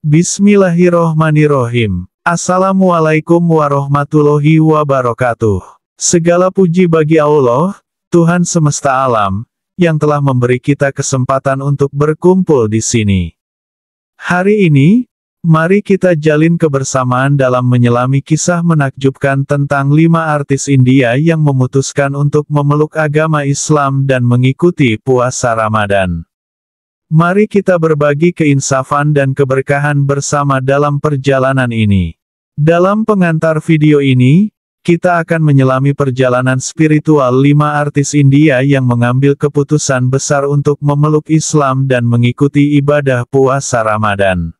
Bismillahirrohmanirrohim. Assalamualaikum warahmatullahi wabarakatuh. Segala puji bagi Allah, Tuhan semesta alam, yang telah memberi kita kesempatan untuk berkumpul di sini. Hari ini, mari kita jalin kebersamaan dalam menyelami kisah menakjubkan tentang lima artis India yang memutuskan untuk memeluk agama Islam dan mengikuti puasa Ramadan. Mari kita berbagi keinsafan dan keberkahan bersama dalam perjalanan ini. Dalam pengantar video ini, kita akan menyelami perjalanan spiritual lima artis India yang mengambil keputusan besar untuk memeluk Islam dan mengikuti ibadah puasa Ramadan.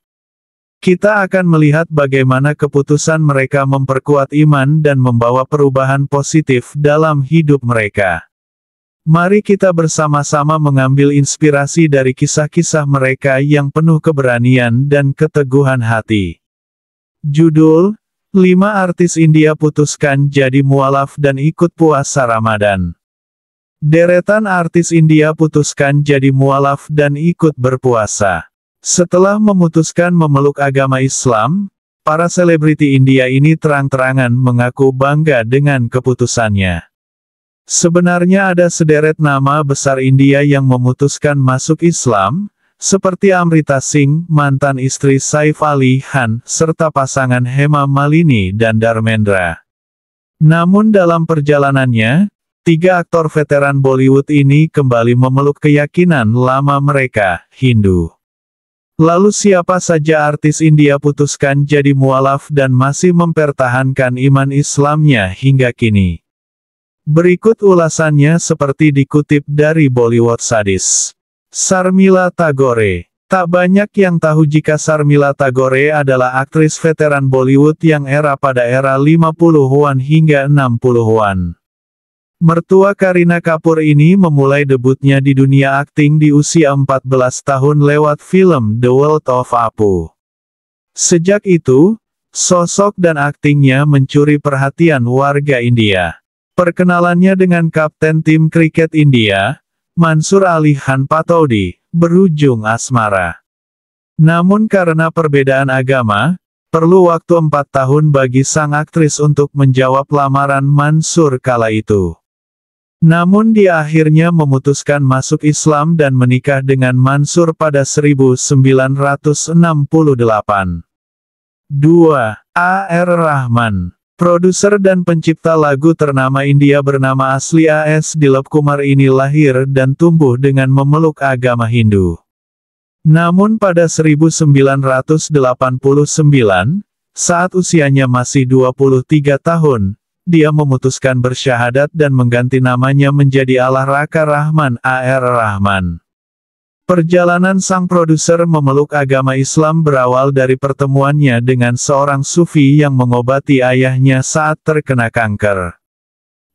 Kita akan melihat bagaimana keputusan mereka memperkuat iman dan membawa perubahan positif dalam hidup mereka. Mari kita bersama-sama mengambil inspirasi dari kisah-kisah mereka yang penuh keberanian dan keteguhan hati. Judul, 5 artis India putuskan jadi mualaf dan ikut puasa Ramadan. Deretan artis India putuskan jadi mualaf dan ikut berpuasa. Setelah memutuskan memeluk agama Islam, para selebriti India ini terang-terangan mengaku bangga dengan keputusannya. Sebenarnya ada sederet nama besar India yang memutuskan masuk Islam, seperti Amrita Singh, mantan istri Saif Ali Khan, serta pasangan Hema Malini dan Darmendra. Namun dalam perjalanannya, tiga aktor veteran Bollywood ini kembali memeluk keyakinan lama mereka, Hindu. Lalu siapa saja artis India putuskan jadi mualaf dan masih mempertahankan iman Islamnya hingga kini. Berikut ulasannya seperti dikutip dari Bollywood Sadis. Sarmila Tagore Tak banyak yang tahu jika Sarmila Tagore adalah aktris veteran Bollywood yang era pada era 50-an hingga 60-an. Mertua Karina Kapoor ini memulai debutnya di dunia akting di usia 14 tahun lewat film The World of Apu. Sejak itu, sosok dan aktingnya mencuri perhatian warga India. Perkenalannya dengan kapten tim kriket India, Mansur Ali Khan Patodi berujung asmara. Namun karena perbedaan agama, perlu waktu empat tahun bagi sang aktris untuk menjawab lamaran Mansur kala itu. Namun dia akhirnya memutuskan masuk Islam dan menikah dengan Mansur pada 1968. 2. A.R. Rahman Produser dan pencipta lagu ternama India bernama asli A.S. Dilip Kumar ini lahir dan tumbuh dengan memeluk agama Hindu. Namun pada 1989, saat usianya masih 23 tahun, dia memutuskan bersyahadat dan mengganti namanya menjadi Allah Raka Rahman A.R. Rahman. Perjalanan sang produser memeluk agama Islam berawal dari pertemuannya dengan seorang sufi yang mengobati ayahnya saat terkena kanker.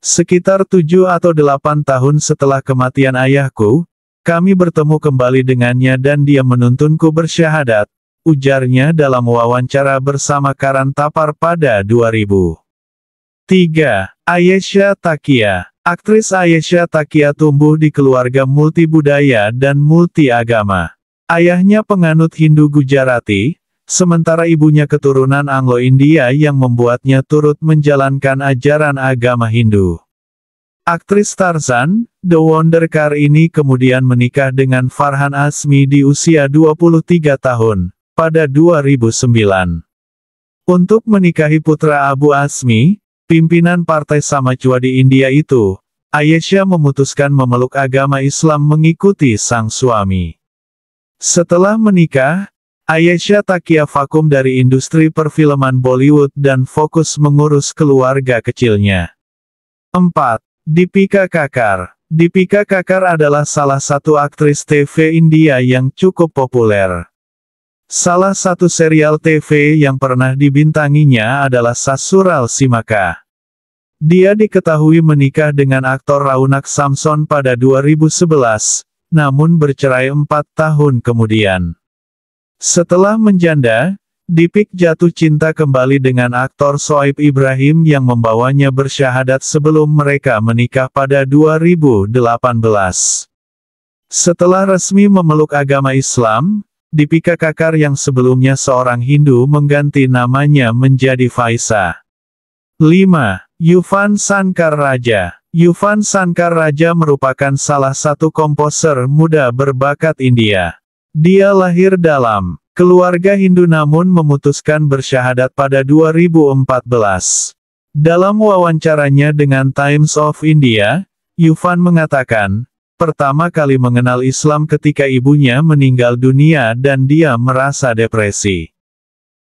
Sekitar tujuh atau delapan tahun setelah kematian ayahku, kami bertemu kembali dengannya dan dia menuntunku bersyahadat, ujarnya dalam wawancara bersama Karan Tapar pada 2000. 3. Ayesha Takia Aktris Ayesha Takia tumbuh di keluarga multibudaya dan multiagama. Ayahnya penganut Hindu Gujarati, sementara ibunya keturunan Anglo-India yang membuatnya turut menjalankan ajaran agama Hindu. Aktris Tarzan, The Wonder Car ini kemudian menikah dengan Farhan Asmi di usia 23 tahun, pada 2009. Untuk menikahi putra Abu Asmi, Pimpinan Partai sama Samajwa di India itu, Ayesha memutuskan memeluk agama Islam mengikuti sang suami. Setelah menikah, Ayesha Takia vakum dari industri perfilman Bollywood dan fokus mengurus keluarga kecilnya. 4. Dipika Kakar Dipika Kakar adalah salah satu aktris TV India yang cukup populer. Salah satu serial TV yang pernah dibintanginya adalah Sasural Simaka. Dia diketahui menikah dengan aktor Raunak Samson pada 2011, namun bercerai empat tahun kemudian. Setelah menjanda, Dipik jatuh cinta kembali dengan aktor Soib Ibrahim yang membawanya bersyahadat sebelum mereka menikah pada 2018. Setelah resmi memeluk agama Islam, Dipika Kakar yang sebelumnya seorang Hindu mengganti namanya menjadi Faisa. 5. Yuvan Sankar Raja Yuvan Sankar Raja merupakan salah satu komposer muda berbakat India. Dia lahir dalam keluarga Hindu namun memutuskan bersyahadat pada 2014. Dalam wawancaranya dengan Times of India, Yuvan mengatakan, pertama kali mengenal Islam ketika ibunya meninggal dunia dan dia merasa depresi.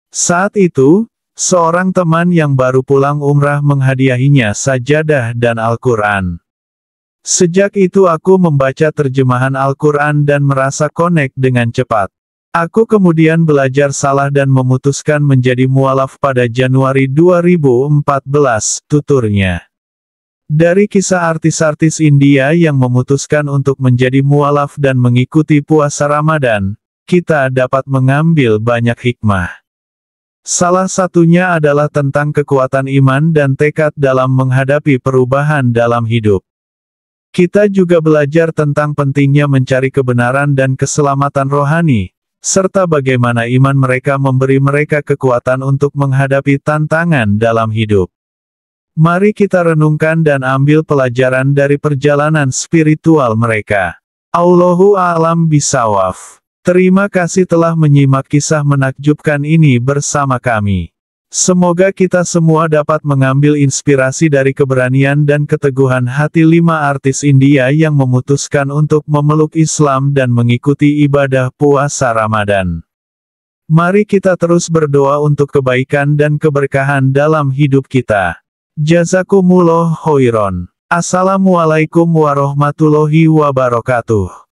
Saat itu, seorang teman yang baru pulang umrah menghadiahinya sajadah dan Al-Quran. Sejak itu aku membaca terjemahan Al-Quran dan merasa konek dengan cepat. Aku kemudian belajar salah dan memutuskan menjadi mualaf pada Januari 2014, tuturnya. Dari kisah artis-artis India yang memutuskan untuk menjadi mualaf dan mengikuti puasa Ramadan, kita dapat mengambil banyak hikmah. Salah satunya adalah tentang kekuatan iman dan tekad dalam menghadapi perubahan dalam hidup. Kita juga belajar tentang pentingnya mencari kebenaran dan keselamatan rohani, serta bagaimana iman mereka memberi mereka kekuatan untuk menghadapi tantangan dalam hidup. Mari kita renungkan dan ambil pelajaran dari perjalanan spiritual mereka. Allahu alam bisawaf. Terima kasih telah menyimak kisah menakjubkan ini bersama kami. Semoga kita semua dapat mengambil inspirasi dari keberanian dan keteguhan hati lima artis India yang memutuskan untuk memeluk Islam dan mengikuti ibadah puasa Ramadan. Mari kita terus berdoa untuk kebaikan dan keberkahan dalam hidup kita. Jazakumullah Hoiron. Assalamualaikum warahmatullahi wabarakatuh.